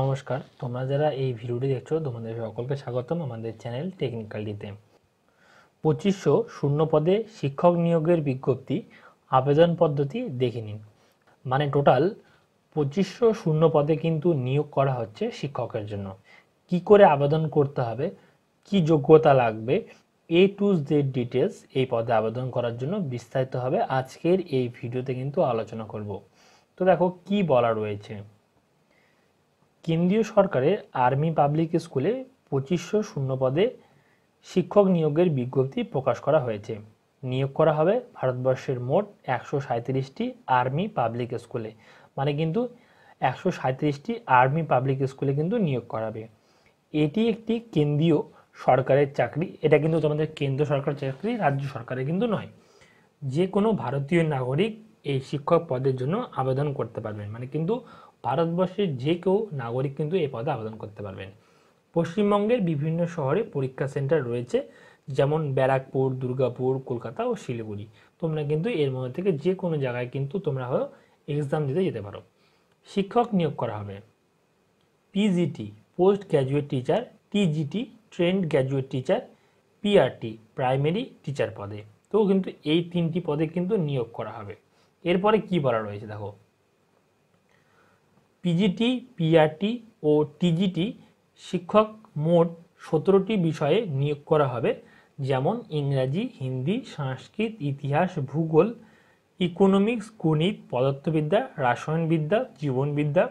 নমস্কার তোমরা যারা এই ভিডিওটি দেখছো তোমাদের সকলকে স্বাগতম আমাদের চ্যানেল টেকনিক্যালিতে পঁচিশশো শূন্য পদে শিক্ষক নিয়োগের বিজ্ঞপ্তি আবেদন পদ্ধতি দেখে নিন মানে টোটাল পঁচিশশো শূন্য পদে কিন্তু নিয়োগ করা হচ্ছে শিক্ষকের জন্য কি করে আবেদন করতে হবে কি যোগ্যতা লাগবে এ টু জেড ডিটেলস এই পদে আবেদন করার জন্য বিস্তারিতভাবে আজকের এই ভিডিওতে কিন্তু আলোচনা করব তো দেখো কি বলা রয়েছে কেন্দ্রীয় সরকারের আর্মি পাবলিক স্কুলে পঁচিশশো শূন্য পদে শিক্ষক নিয়োগের বিজ্ঞপ্তি প্রকাশ করা হয়েছে নিয়োগ করা হবে ভারতবর্ষের মোট একশো সাঁত্রিশটি আর্মি পাবলিক স্কুলে মানে কিন্তু একশো সাঁত্রিশটি আর্মি পাবলিক স্কুলে কিন্তু নিয়োগ করাবে এটি একটি কেন্দ্রীয় সরকারের চাকরি এটা কিন্তু তোমাদের কেন্দ্র সরকার চাকরি রাজ্য সরকারে কিন্তু নয় যে কোনো ভারতীয় নাগরিক এই শিক্ষক পদের জন্য আবেদন করতে পারবেন মানে কিন্তু ভারতবর্ষের যে কেউ নাগরিক কিন্তু এই পদে আবেদন করতে পারবেন পশ্চিমবঙ্গের বিভিন্ন শহরে পরীক্ষা সেন্টার রয়েছে যেমন ব্যারাকপুর দুর্গাপুর কলকাতা ও শিলিগুড়ি তোমরা কিন্তু এর মধ্যে থেকে যে কোনো জায়গায় কিন্তু তোমরা হয়তো এক্সাম দিতে যেতে পারো শিক্ষক নিয়োগ করা হবে PGT post graduate teacher TGT trained graduate teacher PRT primary teacher পদে তো কিন্তু এই তিনটি পদে কিন্তু নিয়োগ করা হবে এরপরে কি বলা রয়েছে দেখো পিজিটি পিআরটি e ও টিজিটি শিক্ষক মোট সতেরোটি বিষয়ে নিয়োগ করা হবে যেমন ইংরাজি হিন্দি সংস্কৃত ইতিহাস ভূগোল ইকোনমিক্স গণিত পদার্থবিদ্যা রাসায়নবিদ্যা জীবনবিদ্যা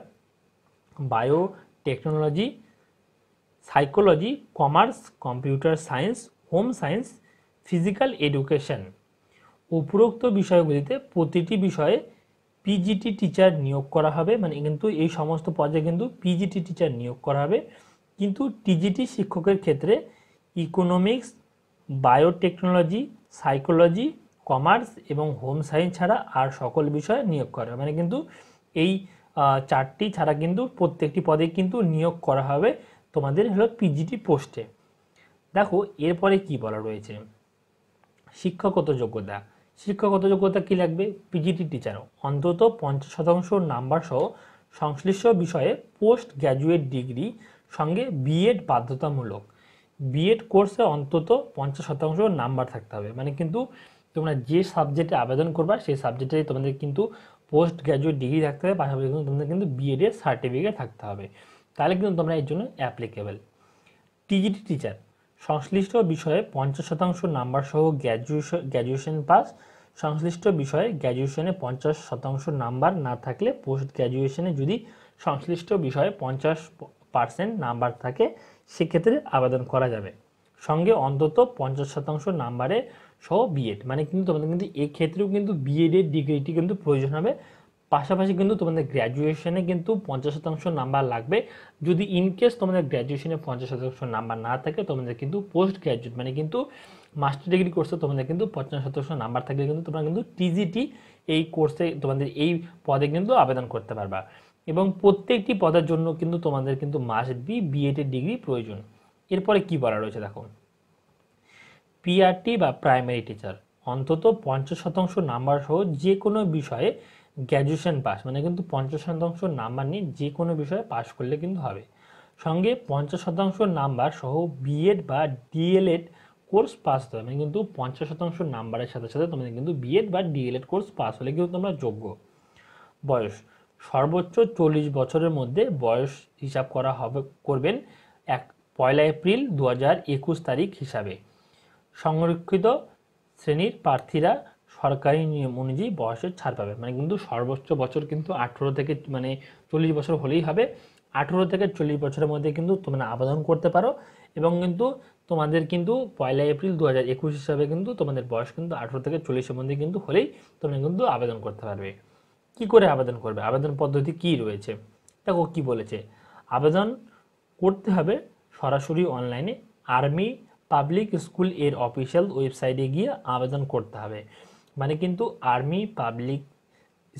bio technology psychology commerce computer science home science physical education উপরোক্ত বিষয়গুলিতে প্রতিটি বিষয়ে পিজিটি টিচার নিয়োগ করা হবে মানে কিন্তু এই সমস্ত পদে কিন্তু পিজিটি টিচার নিয়োগ করা হবে কিন্তু টিজিটি শিক্ষকের ক্ষেত্রে ইকোনমিক্স বায়োটেকনোলজি সাইকোলজি কমার্স এবং হোম সায়েন্স ছাড়া আর সকল বিষয়ে নিয়োগ করা হবে মানে কিন্তু এই চারটি ছাড়া কিন্তু প্রত্যেকটি পদে কিন্তু নিয়োগ করা হবে তোমাদের হলো পিজিটি পোস্টে দেখো এরপরে কি বলা রয়েছে শিক্ষকত যোগ্যতা শিক্ষাগত যোগ্যতা কি লাগবে পিজিটি টিচারও অন্তত পঞ্চাশ শতাংশ নাম্বার সহ সংশ্লিষ্ট বিষয়ে পোস্ট গ্র্যাজুয়েট ডিগ্রি সঙ্গে বিএড বাধ্যতামূলক বিএড কোর্সে অন্তত পঞ্চাশ শতাংশ নাম্বার থাকতে হবে মানে কিন্তু তোমরা যে সাবজেক্টে আবেদন করবা সেই সাবজেক্টে তোমাদের কিন্তু পোস্ট গ্র্যাজুয়েট ডিগ্রি থাকতে হবে পাশাপাশি কিন্তু তোমাদের কিন্তু বিএডের সার্টিফিকেট থাকতে হবে তাহলে কিন্তু তোমরা এর জন্য অ্যাপ্লিকেবল টিজিটি টিচার সংশ্লিষ্ট বিষয়ে পঞ্চাশ শতাংশ নাম্বার সহ গ্র্যাজুয়েশন গ্র্যাজুয়েশন পাস সংশ্লিষ্ট বিষয়ে গ্র্যাজুয়েশনে পঞ্চাশ শতাংশ নাম্বার না থাকলে পোস্ট গ্র্যাজুয়েশনে যদি সংশ্লিষ্ট বিষয়ে পঞ্চাশ পার্সেন্ট নাম্বার থাকে সেক্ষেত্রে আবেদন করা যাবে সঙ্গে অন্তত পঞ্চাশ শতাংশ নাম্বারে সহ বিএড মানে কিন্তু তোমাদের কিন্তু এক্ষেত্রেও কিন্তু বিএডের ডিগ্রিটি কিন্তু প্রয়োজন হবে পাশাপাশি কিন্তু তোমাদের গ্র্যাজুয়েশনে কিন্তু পঞ্চাশ শতাংশ নাম্বার লাগবে যদি ইনকেস তোমাদের গ্র্যাজুয়েশনে পঞ্চাশ শতাংশ নাম্বার না থাকে তোমাদের কিন্তু পোস্ট গ্র্যাজুয়েট মানে কিন্তু মাস্টার ডিগ্রি কোর্সে তোমাদের কিন্তু পঞ্চাশ শতাংশ নাম্বার থাকলে কিন্তু তোমরা কিন্তু টিজিটি এই কোর্সে তোমাদের এই পদে কিন্তু আবেদন করতে পারবা এবং প্রত্যেকটি পদের জন্য কিন্তু তোমাদের কিন্তু মাস্ট বি বিএডের ডিগ্রি প্রয়োজন এরপরে কি বলা রয়েছে দেখো পিআরটি বা প্রাইমারি টিচার অন্তত পঞ্চাশ শতাংশ নাম্বার সহ যে কোনো বিষয়ে গ্র্যাজুয়েশন পাস মানে কিন্তু পঞ্চাশ শতাংশ নাম্বার নিয়ে যে কোনো বিষয়ে পাস করলে কিন্তু হবে সঙ্গে পঞ্চাশ শতাংশ নাম্বার সহ বিএড বা ডিএলএড কোর্স পাস হতে মানে কিন্তু পঞ্চাশ শতাংশ নাম্বারের সাথে সাথে তোমাদের কিন্তু বিএড বা ডিএলএড কোর্স পাস হলে কিন্তু তোমরা যোগ্য বয়স সর্বোচ্চ চল্লিশ বছরের মধ্যে বয়স হিসাব করা হবে করবেন এক পয়লা এপ্রিল দু তারিখ হিসাবে সংরক্ষিত শ্রেণীর প্রার্থীরা সরকারি নিয়ম অনুযায়ী বয়সের ছাড় পাবে মানে কিন্তু সর্বোচ্চ বছর কিন্তু আঠেরো থেকে মানে চল্লিশ বছর হলেই হবে আঠেরো থেকে চল্লিশ বছরের মধ্যে কিন্তু তোমরা আবেদন করতে পারো এবং কিন্তু তোমাদের কিন্তু পয়লা এপ্রিল দু হাজার একুশ হিসাবে কিন্তু তোমাদের বয়স কিন্তু আঠেরো থেকে চল্লিশের মধ্যে কিন্তু হলেই তোমরা কিন্তু আবেদন করতে পারবে কি করে আবেদন করবে আবেদন পদ্ধতি কি রয়েছে দেখো কি বলেছে আবেদন করতে হবে সরাসরি অনলাইনে আর্মি পাবলিক স্কুল এর অফিসিয়াল ওয়েবসাইটে গিয়ে আবেদন করতে হবে মানে কিন্তু আর্মি পাবলিক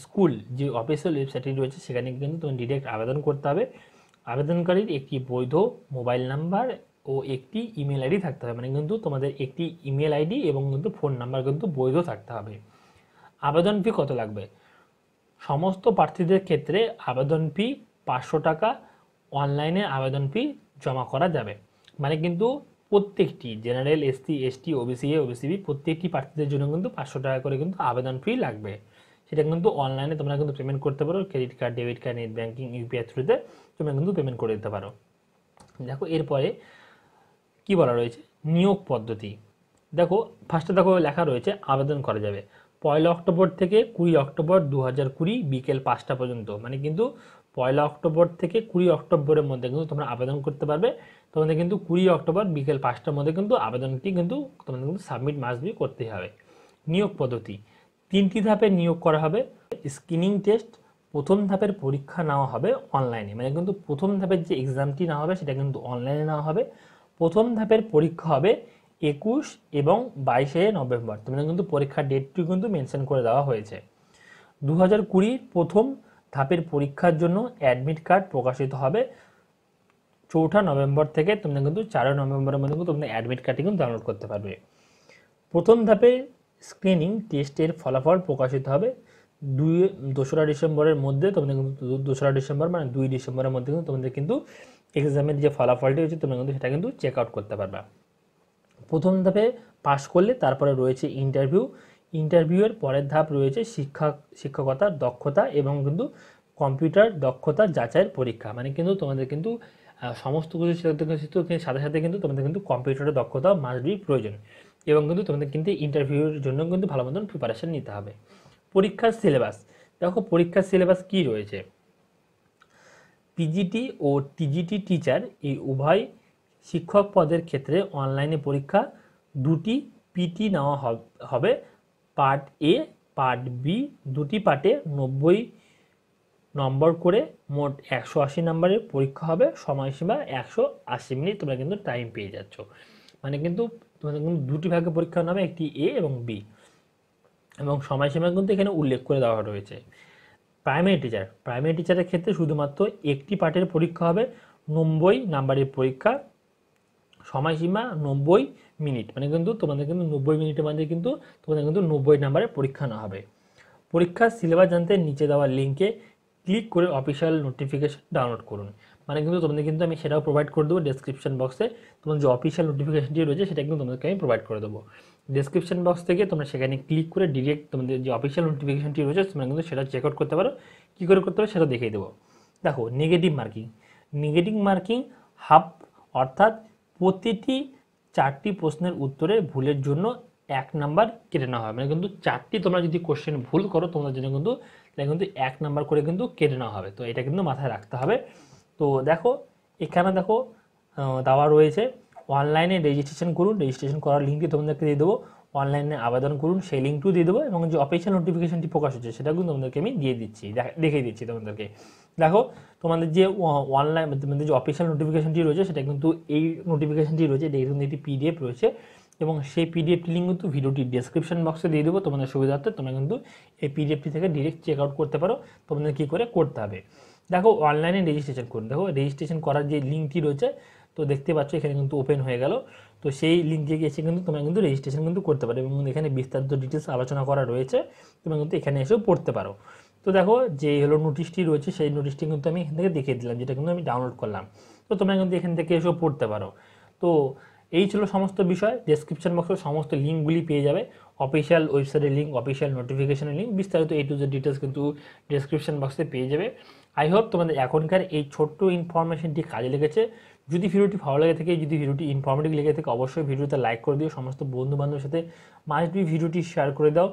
স্কুল যে অফিসিয়াল ওয়েবসাইটটি রয়েছে সেখানে কিন্তু তুমি ডিরেক্ট আবেদন করতে হবে আবেদনকারীর একটি বৈধ মোবাইল নাম্বার ও একটি ইমেল আইডি থাকতে হবে মানে কিন্তু তোমাদের একটি ইমেল আইডি এবং কিন্তু ফোন নাম্বার কিন্তু বৈধ থাকতে হবে আবেদন ফি কত লাগবে সমস্ত প্রার্থীদের ক্ষেত্রে আবেদন ফি পাঁচশো টাকা অনলাইনে আবেদন ফি জমা করা যাবে মানে কিন্তু প্রত্যেকটি general S ST OBC A OBC B প্রত্যেকটি প্রার্থীদের জন্য কিন্তু পাঁচশো টাকা করে কিন্তু আবেদন ফি লাগবে সেটা কিন্তু অনলাইনে তোমরা কিন্তু পেমেন্ট করতে পারো credit card debit card net banking UPI থ্রুতে তোমরা কিন্তু পেমেন্ট করে দিতে পারো দেখো এরপরে কি বলা রয়েছে নিয়োগ পদ্ধতি দেখো ফার্স্টে দেখো লেখা রয়েছে আবেদন করা যাবে পয়লা অক্টোবর থেকে কুড়ি অক্টোবর দু হাজার কুড়ি বিকেল পাঁচটা পর্যন্ত মানে কিন্তু পয়লা অক্টোবর থেকে কুড়ি অক্টোবরের মধ্যে কিন্তু তোমরা আবেদন করতে পারবে তোমাদের কিন্তু কুড়ি অক্টোবর বিকেল পাঁচটার মধ্যে কিন্তু আবেদনটি কিন্তু তোমাদের কিন্তু সাবমিট মাস দিয়ে করতে হবে নিয়োগ পদ্ধতি তিনটি ধাপে নিয়োগ করা হবে স্ক্রিনিং টেস্ট প্রথম ধাপের পরীক্ষা নেওয়া হবে অনলাইনে মানে কিন্তু প্রথম ধাপের যে এক্সামটি নেওয়া হবে সেটা কিন্তু অনলাইনে নেওয়া হবে প্রথম ধাপের পরীক্ষা হবে একুশ এবং বাইশে নভেম্বর তোমাদের কিন্তু পরীক্ষার ডেটটি কিন্তু মেনশন করে দেওয়া হয়েছে দু হাজার প্রথম ধাপের পরীক্ষার জন্য অ্যাডমিট কার্ড প্রকাশিত হবে চৌঠা নভেম্বর থেকে তোমরা কিন্তু চারই নভেম্বরের মধ্যে কিন্তু তোমরা অ্যাডমিট কার্ডটি কিন্তু ডাউনলোড করতে পারবে প্রথম ধাপে স্ক্রিনিং টেস্টের ফলাফল প্রকাশিত হবে দুই দোসরা ডিসেম্বরের মধ্যে তোমাদের কিন্তু দোসরা ডিসেম্বর মানে দুই ডিসেম্বরের মধ্যে কিন্তু তোমাদের কিন্তু এক্সামের যে ফলাফলটি হয়েছে তোমরা কিন্তু সেটা কিন্তু চেক আউট করতে পারবা প্রথম ধাপে পাশ করলে তারপরে রয়েছে ইন্টারভিউ ইন্টারভিউয়ের পরের ধাপ রয়েছে শিক্ষা শিক্ষকতার দক্ষতা এবং কিন্তু কম্পিউটার দক্ষতা যাচাইয়ের পরীক্ষা মানে কিন্তু তোমাদের কিন্তু সমস্ত কিছু শিক্ষার্থীর কিন্তু সাথে সাথে কিন্তু তোমাদের কিন্তু কম্পিউটারের দক্ষতা মাস্ট প্রয়োজন এবং কিন্তু তোমাদের কিন্তু ইন্টারভিউর জন্য কিন্তু ভালো মতন প্রিপারেশান নিতে হবে পরীক্ষার সিলেবাস দেখো পরীক্ষার সিলেবাস কি রয়েছে পিজিটি ও টিজিটি টিচার এই উভয় শিক্ষক পদের ক্ষেত্রে অনলাইনে পরীক্ষা দুটি পিটি নেওয়া হবে পার্ট এ পার্ট বি দুটি পার্টে নব্বই নম্বর করে মোট একশো আশি নম্বরের পরীক্ষা হবে সময়সীমা একশো আশি মিনিট তোমরা কিন্তু টাইম পেয়ে যাচ্ছ মানে কিন্তু তোমাদের কিন্তু দুটি ভাগে পরীক্ষা নামে একটি এ এবং বি এবং সময়সীমা কিন্তু এখানে উল্লেখ করে দেওয়া রয়েছে প্রাইমারি টিচার প্রাইমারি টিচারের ক্ষেত্রে শুধুমাত্র একটি পার্টের পরীক্ষা হবে নব্বই নাম্বারের পরীক্ষা সময়সীমা নব্বই মিনিট মানে কিন্তু তোমাদের কিন্তু নব্বই মিনিটের মধ্যে কিন্তু তোমাদের কিন্তু নব্বই নাম্বারের পরীক্ষা না হবে পরীক্ষার সিলেবাস জানতে নিচে দেওয়া লিঙ্কে ক্লিক করে অফিসিয়াল নোটিফিকেশান ডাউনলোড করুন মানে কিন্তু তোমাদের কিন্তু আমি সেটাও প্রোভাইড করে দেবো ডেসক্রিপশন বক্সে তোমার যে অফিসিয়াল নোটিফিকেশানটি রয়েছে সেটা কিন্তু তোমাদেরকে আমি প্রোভাইড করে দেবো ডেসক্রিপশন বক্স থেকে তোমরা সেখানে ক্লিক করে ডিরেক্ট তোমাদের যে অফিসিয়াল নোটিফিকেশানটি রয়েছে তোমরা কিন্তু সেটা চেক আউট করতে পারো কী করে করতে পারো সেটা দেখিয়ে দেবো দেখো negative marking negative marking half অর্থাৎ প্রতিটি চারটি প্রশ্নের উত্তরে ভুলের জন্য এক নাম্বার কেটে নেওয়া হয় মানে কিন্তু চারটি তোমরা যদি কোশ্চেন ভুল করো তোমাদের জন্য কিন্তু এটা কিন্তু এক নাম্বার করে কিন্তু কেটে নেওয়া হবে তো এটা কিন্তু মাথায় রাখতে হবে তো দেখো এখানে দেখো দেওয়া রয়েছে অনলাইনে রেজিস্ট্রেশন করুন রেজিস্ট্রেশন করার লিঙ্কটি তোমাদেরকে দিয়ে দেবো অনলাইনে আবেদন করুন সেই লিঙ্কটিও দিয়ে দেবো এবং যে অফিসিয়াল নোটিফিকেশনটি প্রকাশ হচ্ছে সেটা কিন্তু তোমাদেরকে আমি দিয়ে দিচ্ছি দেখিয়ে দিচ্ছি তোমাদেরকে দেখো তোমাদের যে অনলাইন তোমাদের যে অফিসিয়াল নোটিফিকেশনটি রয়েছে সেটা কিন্তু এই নোটিফিকেশনটি রয়েছে এটা কিন্তু একটি পিডিএফ রয়েছে এবং সেই পিডিএফটি লিঙ্ক কিন্তু ভিডিওটি ডেসক্রিপশন বক্সে দিয়ে দেবো তোমাদের সুবিধার্থে তোমরা কিন্তু এই পিডিএফটি থেকে ডিরেক্ট চেক আউট করতে পারো তোমাদের কী করে করতে হবে দেখো অনলাইনে রেজিস্ট্রেশন করুন দেখো রেজিস্ট্রেশন করার যে লিঙ্কটি রয়েছে তো দেখতে পাচ্ছ এখানে কিন্তু ওপেন হয়ে গেল তো সেই লিঙ্ক দিয়ে এসে কিন্তু তোমরা কিন্তু রেজিস্ট্রেশন কিন্তু করতে পারো এবং এখানে বিস্তারিত ডিটেলস আলোচনা করা রয়েছে তোমরা কিন্তু এখানে এসেও পড়তে পারো তো দেখো যে হলো নোটিশটি রয়েছে সেই নোটিশটি কিন্তু আমি এখান থেকে দেখিয়ে দিলাম যেটা কিন্তু আমি ডাউনলোড করলাম তো তোমরা কিন্তু এখান থেকে এসেও পড়তে পারো তো এই ছিল সমস্ত বিষয় ডেসক্রিপশন বক্সে সমস্ত লিঙ্কগুলি পেয়ে যাবে অফিসিয়াল ওয়েবসাইটের লিঙ্ক অফিসিয়াল নোটিফিকেশনের লিঙ্ক বিস্তারিত এই টু ডিটেলস কিন্তু ডেসক্রিপশন বক্সে পেয়ে যাবে আই হোপ তোমাদের এখনকার এই ছোট্ট ইনফরমেশনটি কাজে লেগেছে যদি ভিডিওটি ভালো লেগে থাকে যদি ভিডিওটি ইনফরমেটিভ লেগে থাকে অবশ্যই ভিডিওতে লাইক করে দিও সমস্ত বন্ধুবান্ধবের সাথে মাস্ট বি ভিডিওটি শেয়ার করে দাও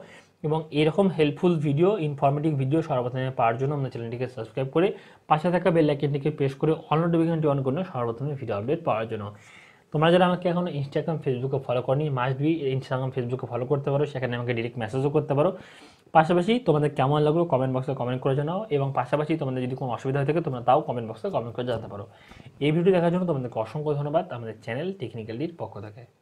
এবং এরকম হেল্পফুল ভিডিও ইনফরমেটিভ ভিডিও সর্বপ্রথমে পাওয়ার জন্য আমাদের চ্যানেলটিকে সাবস্ক্রাইব করে পাশে থাকা বেল আইকনটিকে প্রেস করে অল নোটিফিকেশনটি অন করুন সর্বপ্রথমে ভিডিও আপডেট পাওয়ার জন্য তোমরা যারা আমাকে এখন ইনস্টাগ্রাম ফেসবুকে ফলো করনি মাস দুই ইনস্টাগ্রাম ফেসবুকে ফলো করতে পারো সেখানে আমাকে ডিরেক্ট মেসেজও করতে পারো পাশাপাশি তোমাদের কেমন লাগলো কমেন্ট বক্সে কমেন্ট করে জানাও এবং পাশাপাশি তোমাদের যদি কোনো অসুবিধা থাকে তোমরা তাও কমেন্ট বক্সে কমেন্ট করে জানাতে পারো এই ভিডিও দেখার জন্য তোমাদেরকে অসংখ্য ধন্যবাদ আমাদের চ্যানেল টেকনিক্যাল পক্ষ থেকে